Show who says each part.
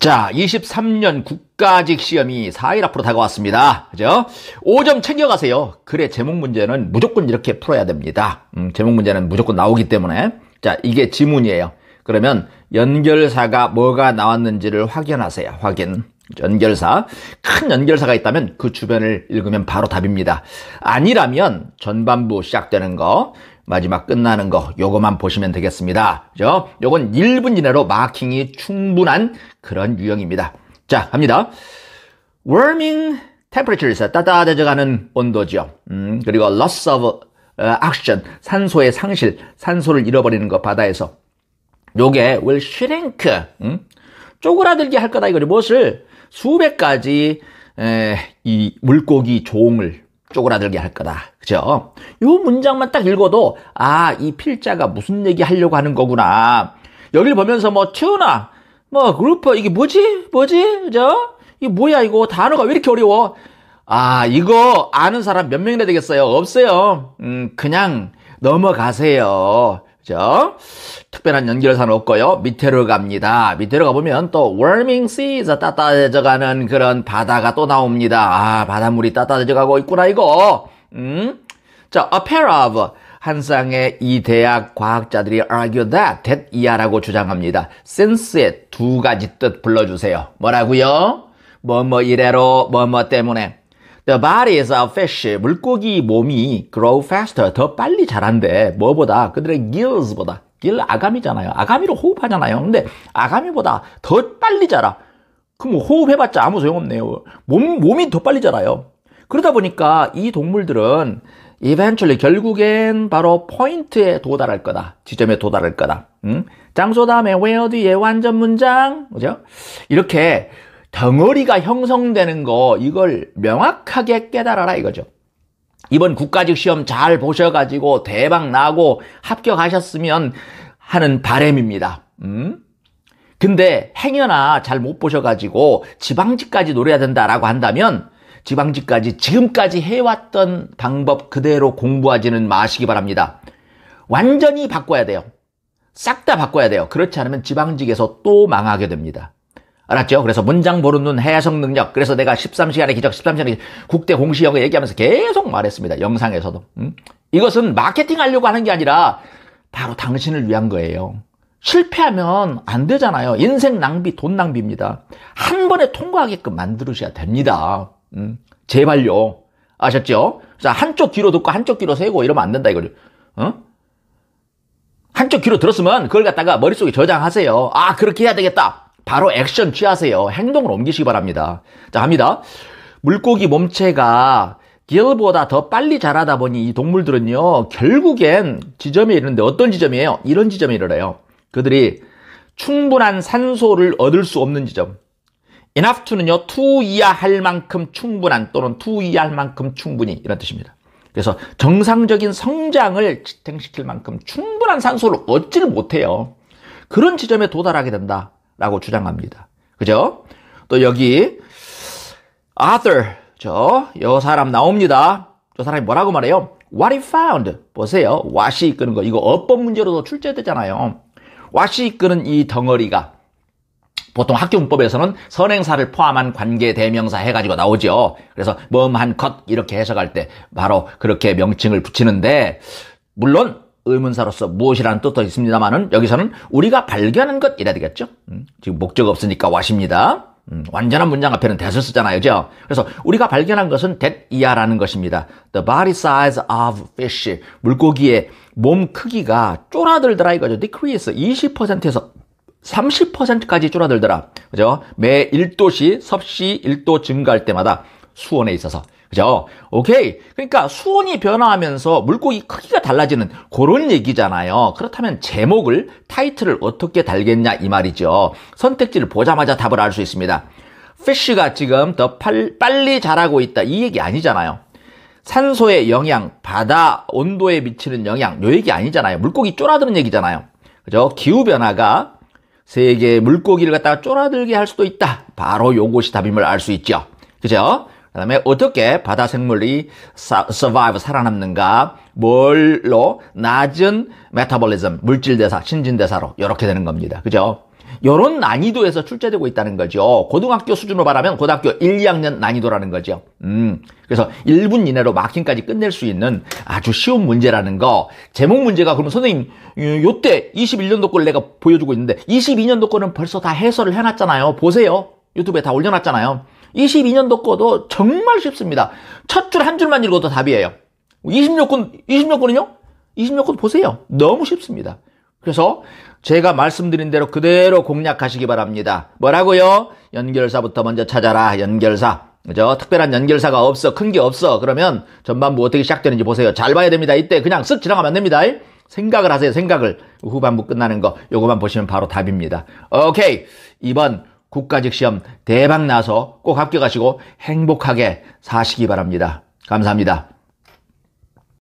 Speaker 1: 자, 23년 국가직 시험이 4일 앞으로 다가왔습니다. 그죠? 5점 챙겨가세요. 그래, 제목 문제는 무조건 이렇게 풀어야 됩니다. 음, 제목 문제는 무조건 나오기 때문에. 자, 이게 지문이에요. 그러면 연결사가 뭐가 나왔는지를 확인하세요. 확인. 연결사. 큰 연결사가 있다면 그 주변을 읽으면 바로 답입니다. 아니라면 전반부 시작되는 거, 마지막 끝나는 거 요거만 보시면 되겠습니다. 그죠? 요건 1분 이내로 마킹이 충분한 그런 유형입니다. 자, 갑니다. warming temperature에서 따뜻해져가는 온도죠. 음, 그리고 loss of 어, oxygen, 산소의 상실, 산소를 잃어버리는 것 바다에서. 요게 will shrink, 음? 쪼그라들게 할 거다 이거죠. 무엇을? 수백 가지 에, 이 물고기 종을 쪼그라들게 할 거다. 있죠. 이 문장만 딱 읽어도 아, 이 필자가 무슨 얘기 하려고 하는 거구나. 여기를 보면서 뭐 튜나, 뭐 그룹퍼 이게 뭐지? 뭐지? 그죠? 이게 뭐야 이거 단어가 왜 이렇게 어려워? 아, 이거 아는 사람 몇 명이나 되겠어요? 없어요. 음, 그냥 넘어가세요. 그죠? 특별한 연결사는 없고요. 밑으로 갑니다. 밑으로 가보면 또 warming seas, 따뜻해져가는 그런 바다가 또 나옵니다. 아, 바닷물이 따뜻해져가고 있구나, 이거. 음? 자, a pair of 한 쌍의 이 대학 과학자들이 argue that that 이하라고 주장합니다. since의 두 가지 뜻 불러주세요. 뭐라고요? 뭐뭐 뭐 이래로 뭐뭐 뭐 때문에 The b o d i s of i s h 물고기 몸이 grow faster, 더 빨리 자란대. 뭐보다? 그들의 gills보다. gill 아가미잖아요. 아가미로 호흡하잖아요. 근데 아가미보다 더 빨리 자라. 그럼 뭐 호흡해봤자 아무 소용없네요. 몸, 몸이 더 빨리 자라요. 그러다 보니까 이 동물들은 eventually 결국엔 바로 포인트에 도달할 거다. 지점에 도달할 거다. 응? 장소 다음에 where 뒤에 완전 문장. 그죠? 이렇게 덩어리가 형성되는 거 이걸 명확하게 깨달아라 이거죠. 이번 국가직 시험 잘 보셔가지고 대박 나고 합격하셨으면 하는 바램입니다. 음? 근데 행여나 잘 못 보셔가지고 지방직까지 노려야 된다라고 한다면 지방직까지 지금까지 해왔던 방법 그대로 공부하지는 마시기 바랍니다. 완전히 바꿔야 돼요. 싹 다 바꿔야 돼요. 그렇지 않으면 지방직에서 또 망하게 됩니다. 알았죠? 그래서 문장 보는 눈, 해석 능력. 그래서 내가 13시간의 기적, 13시간의 기적, 국대 공시형을 얘기하면서 계속 말했습니다. 영상에서도. 음? 이것은 마케팅 하려고 하는 게 아니라 바로 당신을 위한 거예요. 실패하면 안 되잖아요. 인생 낭비, 돈 낭비입니다. 한 번에 통과하게끔 만들으셔야 됩니다. 음, 제발요. 아셨죠? 자, 한쪽 귀로 듣고 한쪽 귀로 세고 이러면 안 된다 이거죠. 어? 한쪽 귀로 들었으면 그걸 갖다가 머릿속에 저장하세요. 아, 그렇게 해야 되겠다. 바로 액션 취하세요. 행동을 옮기시기 바랍니다. 자, 갑니다 물고기 몸체가 길보다 더 빨리 자라다 보니 이 동물들은요, 결국엔 지점에 이르는데 어떤 지점이에요? 이런 지점에 이르래요. 그들이 충분한 산소를 얻을 수 없는 지점. enough to는요, to 이하 할 만큼 충분한 또는 to 이하 할 만큼 충분히 이런 뜻입니다. 그래서 정상적인 성장을 지탱시킬 만큼 충분한 산소를 얻지를 못해요. 그런 지점에 도달하게 된다라고 주장합니다. 그죠? 또 여기 author 저여 사람 나옵니다. 저 사람이 뭐라고 말해요? What he found 보세요. what이 이끄는 거 이거 어법 문제로도 출제되잖아요. what이 이끄는 이 덩어리가 보통 학교문법에서는 선행사를 포함한 관계 대명사 해가지고 나오죠. 그래서 뭐한 컷 이렇게 해석할 때 바로 그렇게 명칭을 붙이는데 물론 의문사로서 무엇이라는 뜻도 있습니다만은 여기서는 우리가 발견한 것이라 되겠죠. 음, 지금 목적 없으니까 와십니다. 음, 완전한 문장 앞에는 대을 쓰잖아요. 그죠? 그래서 우리가 발견한 것은 t 이하라는 것입니다. The body size of fish. 물고기의 몸 크기가 쫄아들더라 이거죠. decrease. 20%에서 30%까지 줄어들더라. 그죠? 매 1도시 섭씨 1도 증가할 때마다 수온에 있어서. 그죠? 오케이. 그러니까 수온이 변화하면서 물고기 크기가 달라지는 그런 얘기잖아요. 그렇다면 제목을, 타이틀을 어떻게 달겠냐 이 말이죠. 선택지를 보자마자 답을 알 수 있습니다. 피쉬가 지금 더 빨리 자라고 있다. 이 얘기 아니잖아요. 산소의 영향, 바다 온도에 미치는 영향, 요 얘기 아니잖아요. 물고기 쫄아드는 얘기잖아요. 그죠? 기후변화가 세계의 물고기를 갖다가 쫄아들게 할 수도 있다. 바로 요것이 답임을 알 수 있죠. 그죠? 그 다음에 어떻게 바다 생물이 서바이브 살아남는가 뭘로 낮은 메타볼리즘 물질 대사 신진 대사로 이렇게 되는 겁니다 그죠 이런 난이도에서 출제되고 있다는 거죠. 고등학교 수준으로 말하면 고등학교 1, 2학년 난이도라는 거죠. 음, 그래서 1분 이내로 마킹까지 끝낼 수 있는 아주 쉬운 문제라는 거. 제목 문제가 그러면 선생님, 요때 21년도 걸 내가 보여주고 있는데 22년도 거는 벌써 다 해설을 해놨잖아요. 보세요. 유튜브에 다 올려놨잖아요. 22년도 거도 정말 쉽습니다. 첫 줄 한 줄만 읽어도 답이에요. 26권, 26권은요? 26권 보세요. 너무 쉽습니다. 그래서 제가 말씀드린 대로 그대로 공략하시기 바랍니다. 뭐라고요? 연결사부터 먼저 찾아라. 연결사. 그죠? 특별한 연결사가 없어. 큰 게 없어. 그러면 전반부 어떻게 시작되는지 보세요. 잘 봐야 됩니다. 이때 그냥 쓱 지나가면 안 됩니다. 생각을 하세요. 생각을. 후반부 끝나는 거. 요거만 보시면 바로 답입니다. 오케이. 이번 국가직 시험 대박 나서 꼭 합격하시고 행복하게 사시기 바랍니다. 감사합니다.